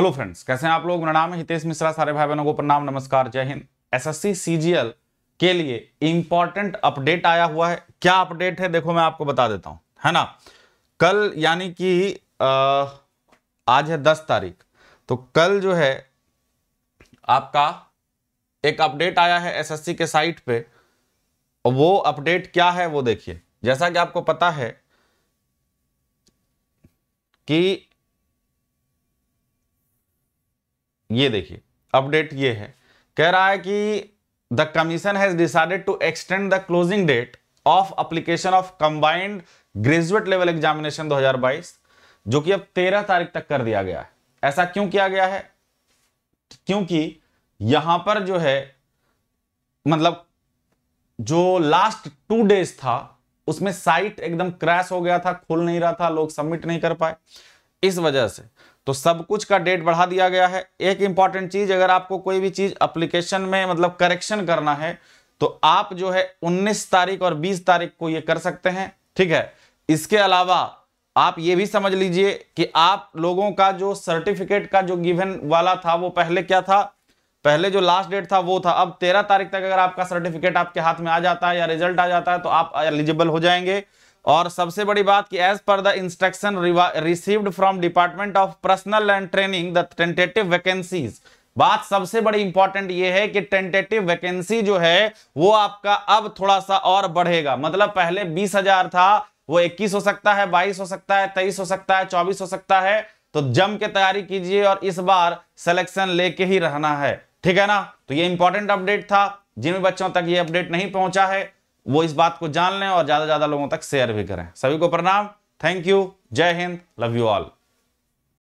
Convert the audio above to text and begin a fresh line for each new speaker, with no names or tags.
hello friends कैसे हैं आप लोग मेरा नाम है हितेश मिश्रा सारे भाई बहनों को प्रणाम नमस्कार जय हिंद एसएससी सीजीएल के लिए इंपॉर्टेंट अपडेट आया हुआ है क्या अपडेट है देखो मैं आपको बता देता हूं है ना कल यानी कि आज है दस तारीख तो कल जो है आपका एक अपडेट आया है एसएससी के साइट पे वो अपडेट क्या है वो देखिए जैसा कि आपको पता है कि ये देखिए अपडेट ये है कह रहा है कि the commission has decided to extend the closing date of application of combined graduate level examination 2022 जो कि अब 13 तारीख तक कर दिया गया है ऐसा क्यों किया गया है क्योंकि यहां पर जो है मतलब जो लास्ट टू डेज था उसमें साइट एकदम क्रैश हो गया था खुल नहीं रहा था लोग सबमिट नहीं कर पाए इस वजह से तो सब कुछ का डेट बढ़ा दिया गया है एक इंपॉर्टेंट चीज अगर आपको कोई भी चीज अप्लीकेशन में मतलब करेक्शन करना है तो आप जो है 19 तारीख और 20 तारीख को यह कर सकते हैं ठीक है इसके अलावा आप ये भी समझ लीजिए कि आप लोगों का जो सर्टिफिकेट का जो गिवन वाला था वो पहले क्या था पहले जो लास्ट डेट था वो था अब तेरह तारीख तक अगर आपका सर्टिफिकेट आपके हाथ में आ जाता है या रिजल्ट आ जाता है तो आप एलिजिबल हो जाएंगे और सबसे बड़ी बात कि as per the instruction received from department of personnel and training the tentative vacancies बात सबसे बड़ी इंपॉर्टेंट ये है कि टेंटेटिव वैकेंसी जो है वो आपका अब थोड़ा सा और बढ़ेगा मतलब पहले बीस हजार था वो इक्कीस हो सकता है बाईस हो सकता है तेईस हो सकता है चौबीस हो सकता है तो जम के तैयारी कीजिए और इस बार सिलेक्शन लेके ही रहना है ठीक है ना तो ये इंपॉर्टेंट अपडेट था जिन बच्चों तक ये अपडेट नहीं पहुंचा है वो इस बात को जान लें और ज़्यादा से ज़्यादा लोगों तक शेयर भी करें सभी को प्रणाम थैंक यू जय हिंद लव यू ऑल